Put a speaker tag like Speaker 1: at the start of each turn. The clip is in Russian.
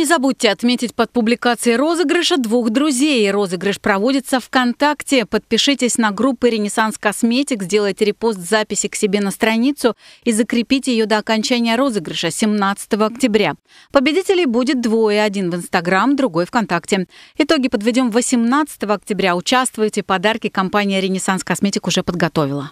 Speaker 1: Не забудьте отметить под публикацией розыгрыша двух друзей. Розыгрыш проводится ВКонтакте. Подпишитесь на группу «Ренессанс Косметик», сделайте репост записи к себе на страницу и закрепите ее до окончания розыгрыша 17 октября. Победителей будет двое. Один в Инстаграм, другой ВКонтакте. Итоги подведем 18 октября. Участвуйте. Подарки компания «Ренессанс Косметик» уже подготовила.